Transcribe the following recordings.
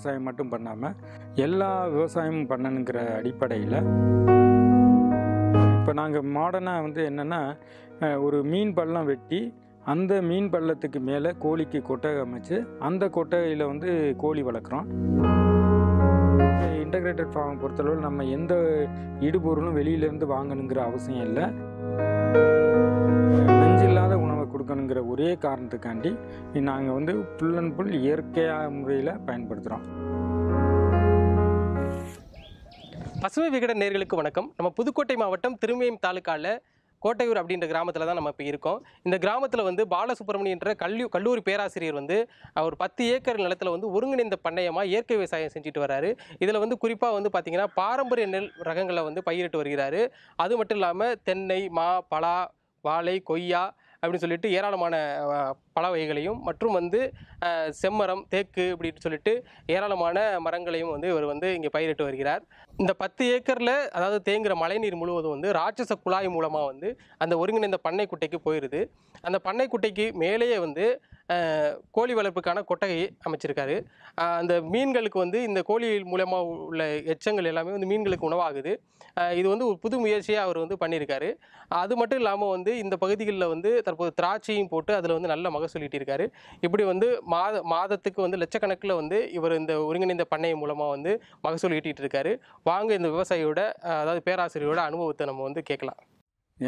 விவசாயம் மட்டும் பண்ணாமல் எல்லா விவசாயமும் பண்ணணுங்கிற அடிப்படையில் இப்போ நாங்கள் மாடர்னாக வந்து என்னென்னா ஒரு மீன் பள்ளம் வெட்டி அந்த மீன் பள்ளத்துக்கு மேலே கோழிக்கு கொட்டகை அமைச்சு அந்த கொட்டகையில் வந்து கோழி வளர்க்குறோம் இன்டகிரேட்டட் ஃபார்ம் பொறுத்தளவில் நம்ம எந்த இடுபொருளும் வெளியிலேருந்து வாங்கணுங்கிற அவசியம் இல்லை கொடுக்கணுங்கிற ஒரே காரணத்துக்காண்டி நாங்கள் வந்து புல் அண்ட் புல் இயற்கையாக முறையில் பயன்படுத்துகிறோம் பசுமை விகடன் நேர்களுக்கு வணக்கம் நம்ம புதுக்கோட்டை மாவட்டம் திருமயம் தாலுக்காவில் கோட்டையூர் அப்படின்ற கிராமத்தில் தான் நம்ம இப்போ இருக்கோம் இந்த கிராமத்தில் வந்து பாலசுப்ரமணியன்ற கல்வி கல்லூரி பேராசிரியர் வந்து அவர் பத்து ஏக்கர் நிலத்தில் வந்து ஒருங்கிணைந்த பண்ணையமாக இயற்கை விவசாயம் செஞ்சுட்டு வராரு இதில் வந்து குறிப்பாக வந்து பார்த்திங்கன்னா பாரம்பரிய நெல் ரகங்களை வந்து பயிரிட்டு வருகிறாரு அது மட்டும் இல்லாமல் தென்னை மா பலா வாழை கொய்யா அப்படின்னு சொல்லிட்டு ஏராளமான பல வகைகளையும் மற்றும் வந்து செம்மரம் தேக்கு அப்படின்னு சொல்லிட்டு ஏராளமான மரங்களையும் வந்து இவர் வந்து இங்கே பயிரிட்டு வருகிறார் இந்த பத்து ஏக்கரில் அதாவது தேங்குகிற மழைநீர் முழுவதும் வந்து ராட்சச குழாய் மூலமாக வந்து அந்த ஒருங்கிணைந்த பண்ணைக்குட்டைக்கு போயிடுது அந்த பண்ணைக்குட்டைக்கு மேலேயே வந்து கோழி வளர்ப்புக்கான கொட்டகையை அமைச்சிருக்காரு அந்த மீன்களுக்கு வந்து இந்த கோழி மூலமாக உள்ள எச்சங்கள் எல்லாமே வந்து மீன்களுக்கு உணவாகுது இது வந்து ஒரு புது முயற்சியாக அவர் வந்து பண்ணியிருக்காரு அது மட்டும் இல்லாமல் வந்து இந்த பகுதிகளில் வந்து தற்போது திராட்சையும் போட்டு அதில் வந்து நல்ல மகசூல் சொல்லிட்டு இருக்காரு இப்படி வந்து மாத மாதத்துக்கு வந்து லட்சக்கணக்கில் வந்து இவர் இந்த ஒருங்கிணைந்த பண்ணை மூலமாக வந்து மகசூல் ஈட்டிட்டு இருக்காரு வாங்க இந்த விவசாயியோட அதாவது பேராசிரியரோட அனுபவத்தை நம்ம வந்து கேட்கலாம்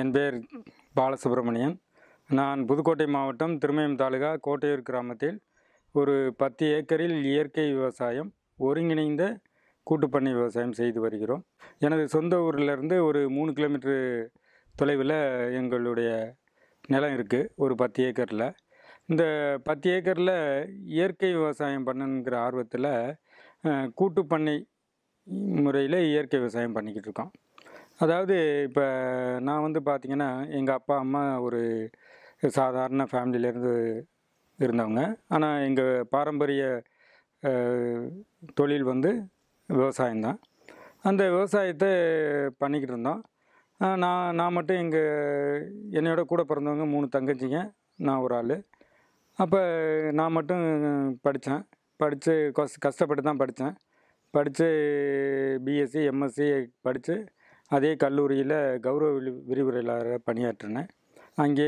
என் பேர் பாலசுப்ரமணியன் நான் புதுக்கோட்டை மாவட்டம் திருமயம் தாலுகா கோட்டையூர் கிராமத்தில் ஒரு பத்து ஏக்கரில் இயற்கை விவசாயம் ஒருங்கிணைந்த கூட்டுப்பண்ணை விவசாயம் செய்து வருகிறோம் எனது சொந்த ஊரிலிருந்து ஒரு மூணு கிலோமீட்டர் தொலைவில் எங்களுடைய நிலம் இருக்குது ஒரு பத்து ஏக்கரில் இந்த பத்து ஏக்கரில் இயற்கை விவசாயம் பண்ணணுங்கிற ஆர்வத்தில் கூட்டு பண்ணை முறையில் இயற்கை விவசாயம் பண்ணிக்கிட்டு இருக்கோம் அதாவது இப்போ நான் வந்து பார்த்திங்கன்னா எங்கள் அப்பா அம்மா ஒரு சாதாரண ஃபேமிலியிலேருந்து இருந்தவங்க ஆனால் எங்கள் பாரம்பரிய தொழில் வந்து விவசாயம்தான் அந்த விவசாயத்தை பண்ணிக்கிட்டு இருந்தோம் நான் நான் மட்டும் எங்கள் என்னையோட கூட பிறந்தவங்க மூணு தங்கச்சிங்க நான் ஒரு ஆள் அப்போ நான் மட்டும் படித்தேன் படித்து கஷ் கஷ்டப்பட்டு தான் படித்தேன் படித்து பிஎஸ்சி எம்எஸ்சி படித்து அதே கல்லூரியில் கௌரவ விரிவுரையாளராக பணியாற்றினேன் அங்கே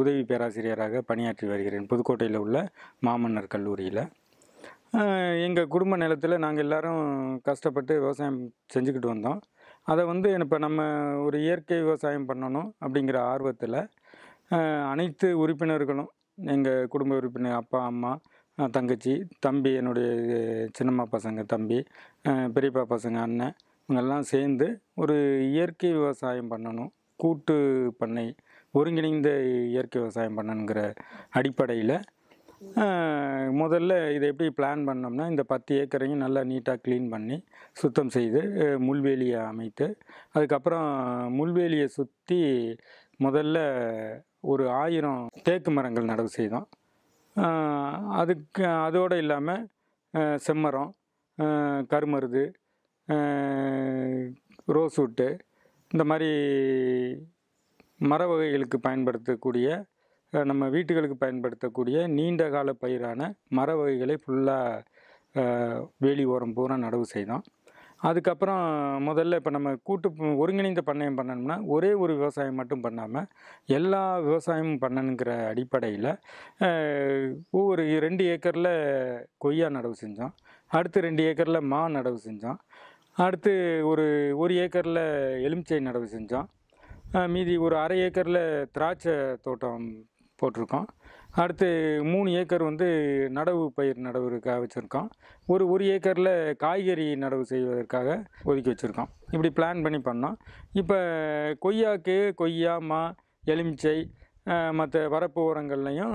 உதவி பேராசிரியராக பணியாற்றி வருகிறேன் புதுக்கோட்டையில் உள்ள மாமன்னர் கல்லூரியில் எங்கள் குடும்ப நிலத்தில் நாங்கள் எல்லோரும் கஷ்டப்பட்டு விவசாயம் செஞ்சுக்கிட்டு வந்தோம் அதை வந்து இப்போ நம்ம ஒரு இயற்கை விவசாயம் பண்ணணும் அப்படிங்கிற ஆர்வத்தில் அனைத்து உறுப்பினர்களும் எங்கள் குடும்ப உறுப்பினர் அப்பா அம்மா தங்கச்சி தம்பி என்னுடைய சின்னம்மா பசங்க தம்பி பெரியப்பா பசங்க அண்ணன் இவங்கெல்லாம் சேர்ந்து ஒரு இயற்கை விவசாயம் பண்ணணும் கூட்டு பண்ணை ஒருங்கிணைந்த இயற்கை விவசாயம் பண்ணணுங்கிற அடிப்படையில் முதல்ல இதை எப்படி பிளான் பண்ணோம்னா இந்த பத்து ஏக்கரையும் நல்லா நீட்டாக க்ளீன் பண்ணி சுத்தம் செய்து முள்வேலியை அமைத்து அதுக்கப்புறம் முள்வேலியை சுற்றி முதல்ல ஒரு ஆயிரம் தேக்கு மரங்கள் நடவு செய்தோம் அதுக்கு அதோடு இல்லாமல் செம்மரம் கருமருது ரோஸ் வுட்டு இந்த மாதிரி மர வகைகளுக்கு பயன்படுத்தக்கூடிய நம்ம வீட்டுகளுக்கு பயன்படுத்தக்கூடிய நீண்ட கால பயிரான மர வகைகளை ஃபுல்லாக வேலி ஓரம் பூரா நடவு செய்தோம் அதுக்கப்புறம் முதல்ல இப்போ நம்ம கூட்டு ஒருங்கிணைந்த பண்ணையம் பண்ணணும்னா ஒரே ஒரு விவசாயம் மட்டும் பண்ணாமல் எல்லா விவசாயமும் பண்ணணுங்கிற அடிப்படையில் ஒவ்வொரு ரெண்டு ஏக்கரில் கொய்யா நடவு செஞ்சோம் அடுத்து ரெண்டு ஏக்கரில் மா நடவு செஞ்சோம் அடுத்து ஒரு ஒரு ஏக்கரில் எலுமிச்சை நடவு செஞ்சோம் மீதி ஒரு அரை ஏக்கரில் திராட்சை தோட்டம் போட்டிருக்கோம் அடுத்து மூணு ஏக்கர் வந்து நடவு பயிர் நடவுக்காக வச்சுருக்கோம் ஒரு ஒரு ஏக்கரில் காய்கறி நடவு செய்வதற்காக ஒதுக்கி வச்சுருக்கோம் இப்படி பிளான் பண்ணி பண்ணோம் இப்போ கொய்யாக்கு கொய்யா மா எலுமிச்சை மற்ற வரப்பு உரங்கள்லையும்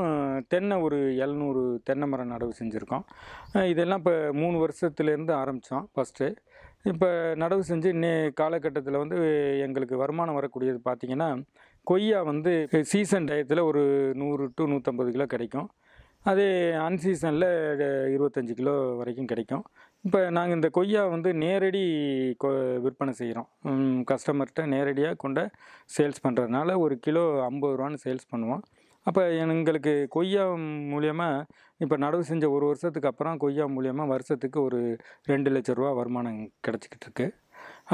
தென்னை ஒரு எழுநூறு தென்னை மரம் நடவு செஞ்சுருக்கோம் இதெல்லாம் இப்போ மூணு வருஷத்துலேருந்து ஆரம்பித்தோம் ஃபஸ்ட்டு இப்போ நடவு செஞ்சு நே காலகட்டத்தில் வந்து எங்களுக்கு வருமானம் வரக்கூடியது பார்த்திங்கன்னா கொய்யா வந்து சீசன் டயத்தில் ஒரு நூறு டு நூற்றம்பது கிலோ கிடைக்கும் அது அன்சீசனில் இருபத்தஞ்சி கிலோ வரைக்கும் கிடைக்கும் இப்போ நாங்கள் இந்த கொய்யா வந்து நேரடி கொ விற்பனை செய்கிறோம் கஸ்டமர்கிட்ட நேரடியாக கொண்ட சேல்ஸ் பண்ணுறதுனால ஒரு கிலோ ஐம்பது ரூபான்னு சேல்ஸ் பண்ணுவோம் அப்போ எங்களுக்கு கொய்யா மூலியமாக இப்போ நடவு செஞ்ச ஒரு வருஷத்துக்கு அப்புறம் கொய்யா மூலியமாக வருஷத்துக்கு ஒரு ரெண்டு லட்ச ரூபா வருமானம் கிடச்சிக்கிட்டு இருக்குது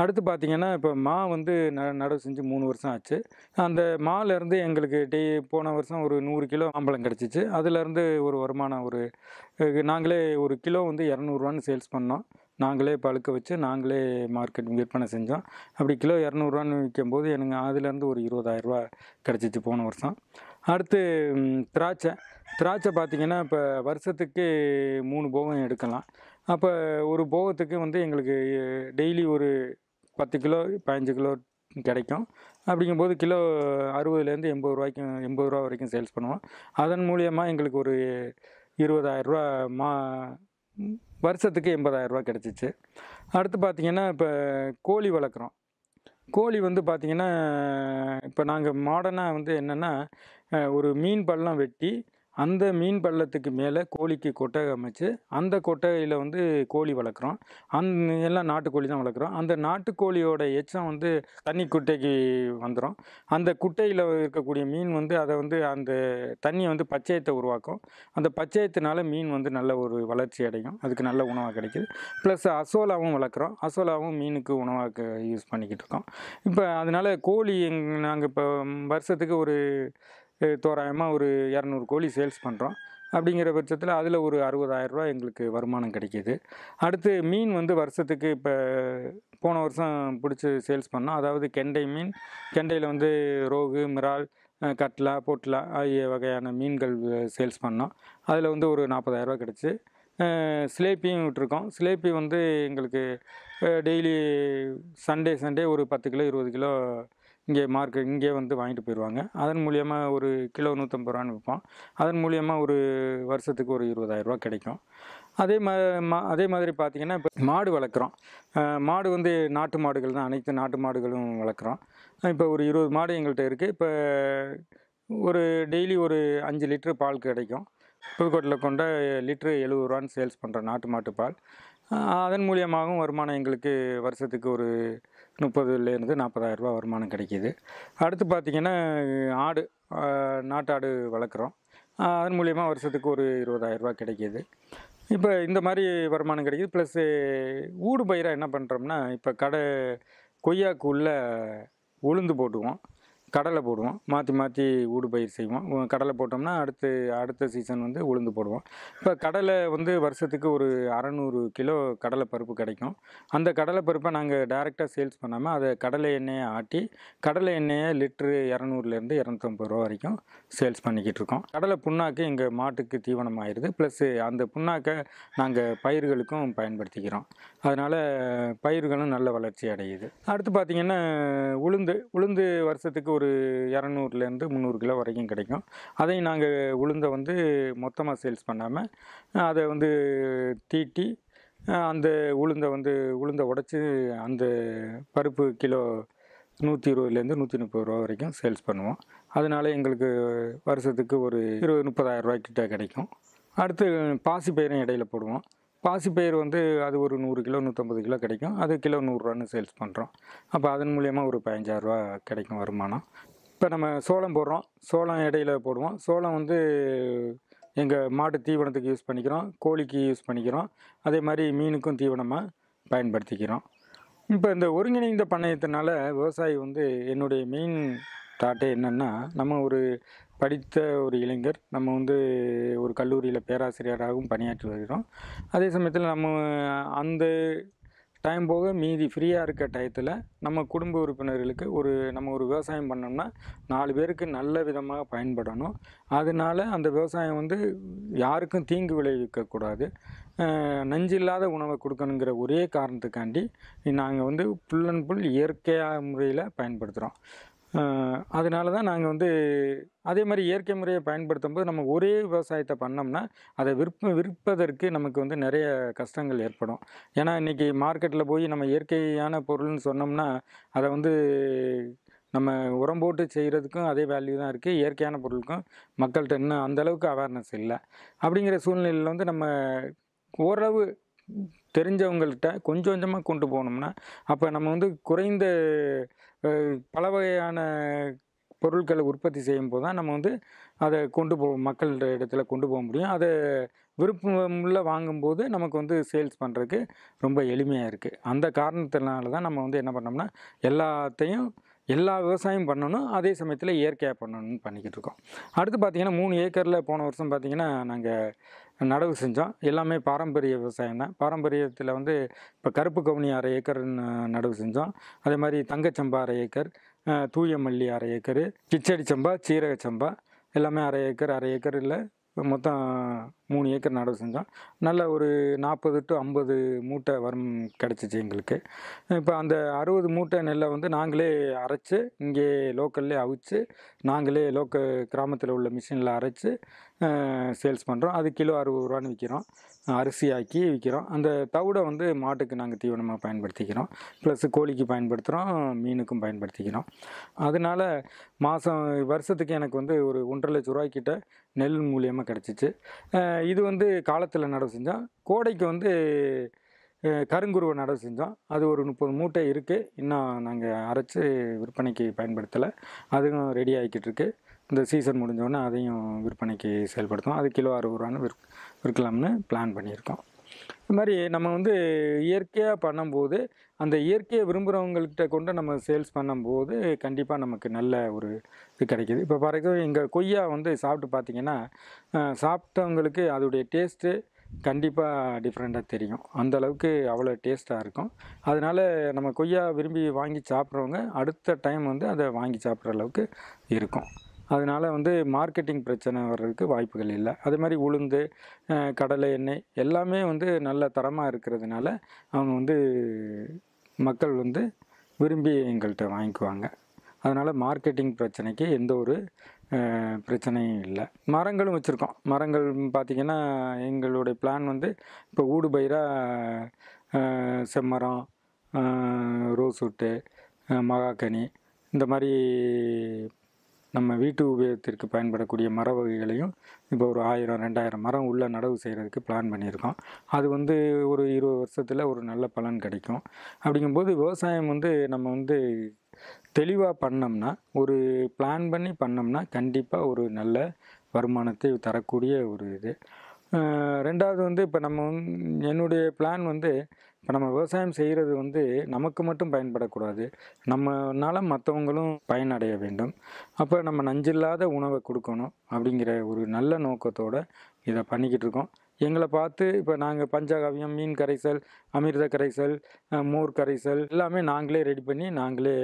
அடுத்து பார்த்திங்கன்னா இப்போ மா வந்து ந நடவு செஞ்சு மூணு வருஷம் ஆச்சு அந்த மாலேருந்து எங்களுக்கு டெய் போன வருஷம் ஒரு நூறு கிலோ மாம்பழம் கிடச்சிச்சு அதுலேருந்து ஒரு வருமானம் ஒரு நாங்களே ஒரு கிலோ வந்து இரநூறுவான்னு சேல்ஸ் பண்ணோம் நாங்களே பழுக்க வச்சு நாங்களே மார்க்கெட் விற்பனை செஞ்சோம் அப்படி கிலோ இரநூறுவான்னு விற்கும்போது எனக்கு அதுலேருந்து ஒரு இருபதாயிரரூவா கிடச்சிச்சு போன வருஷம் அடுத்து திராட்சை திராட்சை பார்த்திங்கன்னா இப்போ வருஷத்துக்கு மூணு போகம் எடுக்கலாம் அப்போ ஒரு போகத்துக்கு வந்து எங்களுக்கு டெய்லி ஒரு பத்து கிலோ பதினஞ்சு கிலோ கிடைக்கும் அப்படிங்கும்போது கிலோ அறுபதுலேருந்து எண்பது ரூபாய்க்கு எண்பது ரூபா வரைக்கும் சேல்ஸ் பண்ணுவோம் அதன் மூலியமாக எங்களுக்கு ஒரு இருபதாயிரரூவா மா வருஷத்துக்கு எண்பதாயிரரூவா கிடச்சிச்சு அடுத்து பார்த்திங்கன்னா இப்போ கோழி வளர்க்குறோம் கோழி வந்து பார்த்திங்கன்னா இப்போ நாங்கள் மாடர்னாக வந்து என்னென்னா ஒரு மீன் பள்ளம் வெட்டி அந்த மீன் பள்ளத்துக்கு மேலே கோழிக்கு கொட்டகை அமைச்சு அந்த கொட்டகையில் வந்து கோழி வளர்க்குறோம் அந் எல்லாம் நாட்டுக்கோழி தான் வளர்க்குறோம் அந்த நாட்டுக்கோழியோட எச்சம் வந்து தண்ணி குட்டைக்கு வந்துடும் அந்த குட்டையில் இருக்கக்கூடிய மீன் வந்து அதை வந்து அந்த தண்ணியை வந்து பச்சையத்தை உருவாக்கும் அந்த பச்சையத்தினால மீன் வந்து நல்ல ஒரு வளர்ச்சி அடையும் அதுக்கு நல்ல உணவாக கிடைக்கிது ப்ளஸ் அசோலாவும் வளர்க்குறோம் அசோலாவும் மீனுக்கு உணவாக யூஸ் பண்ணிக்கிட்டு இருக்கோம் இப்போ அதனால் கோழி நாங்கள் இப்போ வருஷத்துக்கு ஒரு தோராயமாக ஒரு இரநூறு கோழி சேல்ஸ் பண்ணுறோம் அப்படிங்கிற பட்சத்தில் அதில் ஒரு அறுபதாயிரரூவா எங்களுக்கு வருமானம் கிடைக்கிது அடுத்து மீன் வந்து வருஷத்துக்கு இப்போ போன வருஷம் பிடிச்சி சேல்ஸ் பண்ணோம் அதாவது கெண்டை மீன் கெண்டையில் வந்து ரோகு மிரால் கட்லா போட்லா ஆகிய வகையான மீன்கள் சேல்ஸ் பண்ணோம் அதில் வந்து ஒரு ரூபா கிடச்சி சிலேப்பியும் விட்டுருக்கோம் சிலேப்பி வந்து எங்களுக்கு டெய்லி சண்டே சண்டே ஒரு பத்து கிலோ இருபது கிலோ இங்கே மார்க்கு இங்கே வந்து வாங்கிட்டு போயிடுவாங்க அதன் மூலியமாக ஒரு கிலோ நூற்றம்பது ரூபான்னு விற்பான் அதன் மூலியமாக ஒரு வருஷத்துக்கு ஒரு இருபதாயிரரூபா கிடைக்கும் அதே மா அதே மாதிரி பார்த்திங்கன்னா இப்போ மாடு வளர்க்குறோம் மாடு வந்து நாட்டு மாடுகள் தான் அனைத்து நாட்டு மாடுகளும் வளர்க்குறோம் இப்போ ஒரு இருபது மாடு எங்கள்கிட்ட இருக்குது இப்போ ஒரு டெய்லி ஒரு அஞ்சு லிட்ரு பால் கிடைக்கும் புதுக்கோட்டில் கொண்ட லிட்ரு எழுபது ரூபான்னு சேல்ஸ் பண்ணுறோம் நாட்டு மாட்டு பால் அதன் மூலியமாகவும் வருமானம் எங்களுக்கு வருஷத்துக்கு ஒரு முப்பதுலேருந்து நாற்பதாயிரரூபா வருமானம் கிடைக்கிது அடுத்து பார்த்திங்கன்னா ஆடு நாட்டாடு வளர்க்குறோம் அதன் மூலியமாக வருஷத்துக்கு ஒரு இருபதாயிரரூபா கிடைக்கிது இப்போ இந்த மாதிரி வருமானம் கிடைக்கிது ப்ளஸ்ஸு ஊடு பயிராக என்ன பண்ணுறோம்னா இப்போ கடை கொய்யாக்கு உள்ள உளுந்து போட்டுக்குவோம் கடலை போடுவோம் மாற்றி மாற்றி ஊடு பயிர் செய்வோம் கடலை போட்டோம்னா அடுத்து அடுத்த சீசன் வந்து உளுந்து போடுவோம் இப்போ கடலை வந்து வருஷத்துக்கு ஒரு அறநூறு கிலோ கடலை பருப்பு கிடைக்கும் அந்த கடலை பருப்பை நாங்கள் டைரெக்டாக சேல்ஸ் பண்ணாமல் அதை கடலை எண்ணெயை ஆட்டி கடலை எண்ணெயை லிட்ரு இரநூறுலேருந்து இரநூத்தம்பது ரூபா வரைக்கும் சேல்ஸ் பண்ணிக்கிட்டு இருக்கோம் கடலை புண்ணாக்கு எங்கள் மாட்டுக்கு தீவனம் ஆயிடுது ப்ளஸ்ஸு அந்த புண்ணாக்கை நாங்கள் பயிர்களுக்கும் பயன்படுத்திக்கிறோம் அதனால் பயிர்களும் நல்ல வளர்ச்சி அடையுது அடுத்து பார்த்திங்கன்னா உளுந்து உளுந்து வருஷத்துக்கு ஒரு ஒரு இரநூறுலேருந்து முந்நூறு கிலோ வரைக்கும் கிடைக்கும் அதையும் நாங்கள் உளுந்தை வந்து மொத்தமாக சேல்ஸ் பண்ணாமல் அதை வந்து தீட்டி அந்த உளுந்தை வந்து உளுந்தை உடச்சி அந்த பருப்பு கிலோ நூற்றி இருபதுலேருந்து நூற்றி முப்பது ரூபா வரைக்கும் சேல்ஸ் பண்ணுவோம் அதனால எங்களுக்கு வருஷத்துக்கு ஒரு இருபது முப்பதாயிரம் ரூபாய்க்கிட்ட கிடைக்கும் அடுத்து பாசி பயிரும் இடையில போடுவோம் பாசிப்பயிர் வந்து அது ஒரு நூறு கிலோ நூற்றம்பது கிலோ கிடைக்கும் அது கிலோ நூறுரூவான்னு சேல்ஸ் பண்ணுறோம் அப்போ அதன் மூலியமாக ஒரு பதினஞ்சாயிரரூவா கிடைக்கும் வருமானம் இப்போ நம்ம சோளம் போடுறோம் சோளம் இடையில போடுவோம் சோளம் வந்து எங்கள் மாட்டு தீவனத்துக்கு யூஸ் பண்ணிக்கிறோம் கோழிக்கு யூஸ் பண்ணிக்கிறோம் அதே மாதிரி மீனுக்கும் தீவனமாக பயன்படுத்திக்கிறோம் இப்போ இந்த ஒருங்கிணைந்த பண்ணையத்தினால விவசாயி வந்து என்னுடைய மெயின் தாட்டே என்னென்னா நம்ம ஒரு படித்த ஒரு இளைஞர் நம்ம வந்து ஒரு கல்லூரியில் பேராசிரியராகவும் பணியாற்றி வருகிறோம் அதே சமயத்தில் நம்ம அந்த டைம் போக மீதி ஃப்ரீயாக இருக்க டயத்தில் நம்ம குடும்ப உறுப்பினர்களுக்கு ஒரு நம்ம ஒரு விவசாயம் பண்ணோம்னா நாலு பேருக்கு நல்ல விதமாக பயன்படணும் அதனால அந்த விவசாயம் வந்து யாருக்கும் தீங்கு விளைவிக்கக்கூடாது நஞ்சில்லாத உணவை கொடுக்கணுங்கிற ஒரே காரணத்துக்காண்டி நாங்கள் வந்து புல் அண்ட் புல் இயற்கையாக முறையில் பயன்படுத்துகிறோம் அதனால தான் நாங்கள் வந்து அதே மாதிரி இயற்கை முறையை பயன்படுத்தும் போது நம்ம ஒரே விவசாயத்தை பண்ணோம்னா அதை விற்ப விற்பதற்கு நமக்கு வந்து நிறைய கஷ்டங்கள் ஏற்படும் ஏன்னா இன்றைக்கி மார்க்கெட்டில் போய் நம்ம இயற்கையான பொருள்னு சொன்னோம்னா அதை வந்து நம்ம உரம் போட்டு செய்கிறதுக்கும் அதே வேல்யூ தான் இருக்குது இயற்கையான பொருளுக்கும் மக்கள்கிட்ட இன்னும் அந்தளவுக்கு அவேர்னஸ் இல்லை அப்படிங்கிற சூழ்நிலையில் வந்து நம்ம ஓரளவு தெரிஞ்சவங்கள்கிட்ட கொஞ்சம் கொஞ்சமாக கொண்டு போனோம்னா அப்போ நம்ம வந்து குறைந்த பல வகையான பொருட்களை உற்பத்தி செய்யும் போது தான் நம்ம வந்து அதை கொண்டு போ மக்கள்கிட்ட இடத்துல கொண்டு போக முடியும் அதை விருப்பமுள்ள வாங்கும்போது நமக்கு வந்து சேல்ஸ் பண்ணுறதுக்கு ரொம்ப எளிமையாக இருக்குது அந்த காரணத்தினால தான் நம்ம வந்து என்ன பண்ணோம்னா எல்லாத்தையும் எல்லா விவசாயம் பண்ணணும் அதே சமயத்தில் இயற்கையாக பண்ணணும்னு பண்ணிக்கிட்டு இருக்கோம் அடுத்து பார்த்திங்கன்னா மூணு ஏக்கரில் போன வருஷம் பார்த்திங்கன்னா நாங்கள் நடவு செஞ்சோம் எல்லாமே பாரம்பரிய விவசாயம் தான் பாரம்பரியத்தில் வந்து இப்போ கருப்பு கவுனி அரை ஏக்கர் நடவு செஞ்சோம் அதே மாதிரி தங்கச்சம்பா அரை ஏக்கர் தூயமல்லி அரை ஏக்கர் கிச்சடி சம்பா சீரக சம்பா எல்லாமே அரை ஏக்கர் அரை ஏக்கர் இல்லை மொத்தம் மூணு ஏக்கர் நடவு செஞ்சோம் நல்ல ஒரு நாற்பது டு ஐம்பது மூட்டை வரம் கிடச்சிச்சு எங்களுக்கு இப்போ அந்த அறுபது மூட்டை நெல்லை வந்து நாங்களே அரைச்சி இங்கே லோக்கல்லே அவிச்சு நாங்களே லோக்கல் கிராமத்தில் உள்ள மிஷினில் அரைச்சி சேல்ஸ் பண்ணுறோம் அது கிலோ அறுபது ரூபான்னு விற்கிறோம் அரிசி ஆக்கி விற்கிறோம் அந்த தவிடை வந்து மாட்டுக்கு நாங்கள் தீவனமாக பயன்படுத்திக்கிறோம் ப்ளஸ் கோழிக்கு பயன்படுத்துகிறோம் மீனுக்கும் பயன்படுத்திக்கிறோம் அதனால் மாதம் வருஷத்துக்கு எனக்கு வந்து ஒரு ஒன்றரை லட்ச ரூபாய்க்கிட்ட நெல் மூலியமாக கிடச்சிச்சு இது வந்து காலத்தில் நடவு செஞ்சோம் கோடைக்கு வந்து கருங்குருவை நடவு செஞ்சோம் அது ஒரு முப்பது மூட்டை இருக்குது இன்னும் நாங்கள் அரைச்சி விற்பனைக்கு பயன்படுத்தலை அதுவும் ரெடி ஆகிக்கிட்டு இருக்குது இந்த சீசன் முடிஞ்சோடனே அதையும் விற்பனைக்கு செயல்படுத்தும் அது கிலோ அறுபது ரூபான்னு விற் விற்கலாம்னு பிளான் பண்ணியிருக்கோம் இது மாதிரி நம்ம வந்து இயற்கையாக பண்ணும்போது அந்த இயற்கையை விரும்புகிறவங்கள்கிட்ட கொண்டு நம்ம சேல்ஸ் பண்ணும்போது கண்டிப்பாக நமக்கு நல்ல ஒரு இது கிடைக்கிது இப்போ ஃபார் எக்ஸாம்பிள் எங்கள் கொய்யா வந்து சாப்பிட்டு பார்த்திங்கன்னா சாப்பிட்டவங்களுக்கு அதோடைய டேஸ்ட்டு கண்டிப்பாக டிஃப்ரெண்ட்டாக தெரியும் அந்தளவுக்கு அவ்வளோ டேஸ்ட்டாக இருக்கும் அதனால் நம்ம கொய்யா விரும்பி வாங்கி சாப்பிட்றவங்க அடுத்த டைம் வந்து அதை வாங்கி சாப்பிட்ற அளவுக்கு இருக்கும் அதனால் வந்து மார்க்கெட்டிங் பிரச்சனை வர்றதுக்கு வாய்ப்புகள் இல்லை அதே மாதிரி உளுந்து கடலை எண்ணெய் எல்லாமே வந்து நல்ல தரமாக இருக்கிறதுனால அவங்க வந்து மக்கள் வந்து விரும்பி எங்கள்கிட்ட வாங்கிக்குவாங்க அதனால் மார்க்கெட்டிங் பிரச்சனைக்கு எந்த ஒரு பிரச்சனையும் இல்லை மரங்களும் வச்சுருக்கோம் மரங்கள் பார்த்திங்கன்னா எங்களுடைய பிளான் வந்து இப்போ ஊடு பயிராக செம்மரம் ரோஸ் உட்டு மகாக்கனி இந்த மாதிரி நம்ம வீட்டு உபயோகத்திற்கு பயன்படக்கூடிய மர வகைகளையும் இப்போ ஒரு ஆயிரம் ரெண்டாயிரம் மரம் உள்ள நடவு செய்கிறதுக்கு பிளான் பண்ணியிருக்கோம் அது வந்து ஒரு இருபது வருஷத்தில் ஒரு நல்ல பலன் கிடைக்கும் அப்படிங்கும்போது விவசாயம் வந்து நம்ம வந்து தெளிவாக பண்ணோம்னா ஒரு பிளான் பண்ணி பண்ணோம்னா கண்டிப்பாக ஒரு நல்ல வருமானத்தை தரக்கூடிய ஒரு இது ரெண்டாவது வந்து இப்போ நம்ம என்னுடைய பிளான் வந்து இப்போ நம்ம விவசாயம் செய்கிறது வந்து நமக்கு மட்டும் பயன்படக்கூடாது நம்மனால மற்றவங்களும் பயனடைய வேண்டும் அப்போ நம்ம நஞ்சில்லாத உணவை கொடுக்கணும் அப்படிங்கிற ஒரு நல்ல நோக்கத்தோடு இதை பண்ணிக்கிட்டு இருக்கோம் எங்களை பார்த்து இப்போ நாங்கள் பஞ்சகாவியம் மீன் கரைசல் அமிர்த கரைசல் மோர் கரைசல் எல்லாமே நாங்களே ரெடி பண்ணி நாங்களே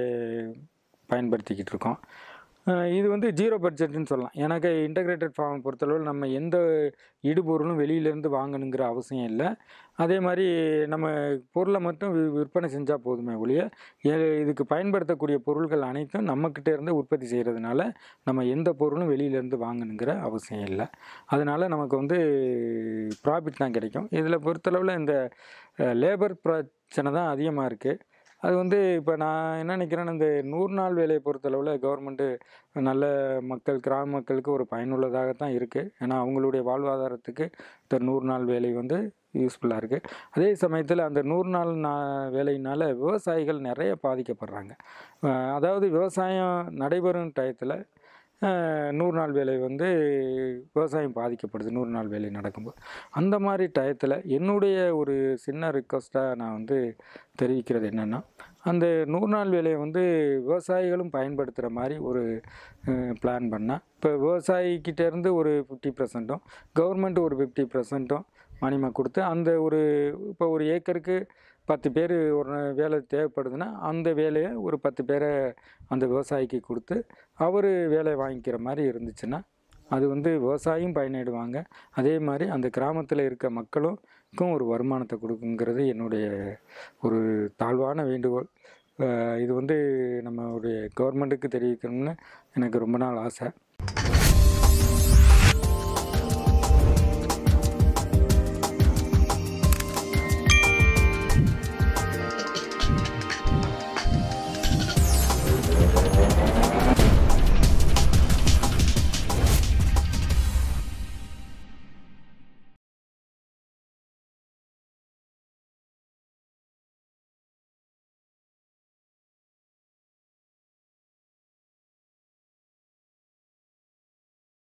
பயன்படுத்திக்கிட்டு இருக்கோம் இது வந்து ஜீரோ பட்ஜெட்டுன்னு சொல்லலாம் எனக்கு இன்டகிரேட்டட் ஃபார்ம் பொறுத்தளவில் நம்ம எந்த இடுபொருளும் வெளியிலேருந்து வாங்கணுங்கிற அவசியம் இல்லை அதே மாதிரி நம்ம பொருளை மட்டும் விற்பனை செஞ்சால் போதுமே ஒழிய இதுக்கு பயன்படுத்தக்கூடிய பொருள்கள் அனைத்தும் நம்மக்கிட்ட இருந்து உற்பத்தி செய்கிறதுனால நம்ம எந்த பொருளும் வெளியிலேருந்து வாங்கணுங்கிற அவசியம் இல்லை அதனால் நமக்கு வந்து ப்ராஃபிட் தான் கிடைக்கும் இதில் பொறுத்தளவில் இந்த லேபர் பிரச்சனை தான் அதிகமாக இருக்குது அது வந்து இப்போ நான் என்ன நினைக்கிறேன்னா இந்த நூறு நாள் வேலையை பொறுத்தளவில் கவர்மெண்ட்டு நல்ல மக்கள் கிராம மக்களுக்கு ஒரு பயனுள்ளதாகத்தான் இருக்குது ஏன்னா அவங்களுடைய வாழ்வாதாரத்துக்கு இந்த நூறு நாள் வேலை வந்து யூஸ்ஃபுல்லாக இருக்குது அதே சமயத்தில் அந்த நூறு நாள் நா வேலையினால் விவசாயிகள் நிறைய பாதிக்கப்படுறாங்க அதாவது விவசாயம் நடைபெறும் டயத்தில் நூறு நாள் வேலை வந்து விவசாயம் பாதிக்கப்படுது நூறு நாள் வேலை நடக்கும்போது அந்த மாதிரி டயத்தில் என்னுடைய ஒரு சின்ன ரிக்வஸ்ட்டாக நான் வந்து தெரிவிக்கிறது என்னென்னா அந்த நூறு நாள் வேலையை வந்து விவசாயிகளும் பயன்படுத்துகிற மாதிரி ஒரு பிளான் பண்ணால் இப்போ விவசாயிக்கிட்டேருந்து ஒரு ஃபிஃப்டி பர்சன்ட்டும் கவர்மெண்ட் ஒரு ஃபிஃப்டி பர்சன்ட்டும் மணிமா கொடுத்து அந்த ஒரு இப்போ ஒரு ஏக்கருக்கு பத்து பேர் ஒரு வேலை தேவைப்படுதுன்னா அந்த வேலையை ஒரு பத்து பேரை அந்த விவசாயிக்கு கொடுத்து அவர் வேலை வாங்கிக்கிற மாதிரி இருந்துச்சுன்னா அது வந்து விவசாயியும் பயனிடுவாங்க அதே மாதிரி அந்த கிராமத்தில் இருக்க மக்களுக்கும் ஒரு வருமானத்தை கொடுக்குங்கிறது என்னுடைய ஒரு தாழ்வான வேண்டுகோள் இது வந்து நம்மளுடைய கவர்மெண்ட்டுக்கு தெரிவிக்கணும்னு எனக்கு ரொம்ப நாள் ஆசை